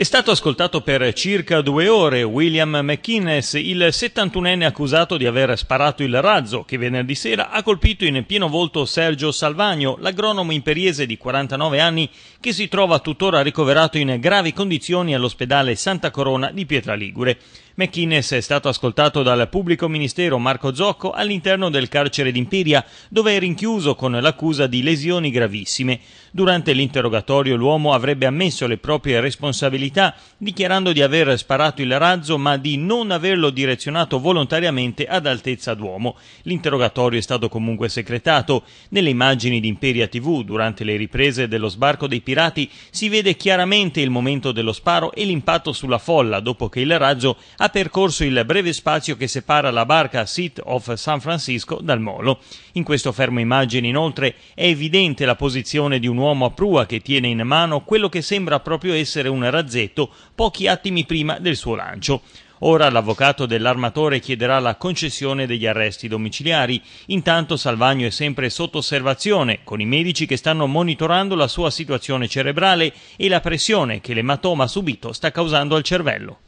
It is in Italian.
È stato ascoltato per circa due ore William McInnes, il 71enne accusato di aver sparato il razzo che venerdì sera ha colpito in pieno volto Sergio Salvagno, l'agronomo imperiese di 49 anni che si trova tuttora ricoverato in gravi condizioni all'ospedale Santa Corona di Pietraligure. McInnes è stato ascoltato dal pubblico ministero Marco Zocco all'interno del carcere d'Imperia, dove è rinchiuso con l'accusa di lesioni gravissime. Durante l'interrogatorio l'uomo avrebbe ammesso le proprie responsabilità, dichiarando di aver sparato il razzo ma di non averlo direzionato volontariamente ad altezza d'uomo. L'interrogatorio è stato comunque secretato. Nelle immagini di Imperia TV, durante le riprese dello sbarco dei pirati, si vede chiaramente il momento dello sparo e l'impatto sulla folla dopo che il razzo ha ha percorso il breve spazio che separa la barca Seat of San Francisco dal molo. In questo fermo immagine, inoltre, è evidente la posizione di un uomo a prua che tiene in mano quello che sembra proprio essere un razzetto pochi attimi prima del suo lancio. Ora l'avvocato dell'armatore chiederà la concessione degli arresti domiciliari. Intanto Salvagno è sempre sotto osservazione, con i medici che stanno monitorando la sua situazione cerebrale e la pressione che l'ematoma subito sta causando al cervello.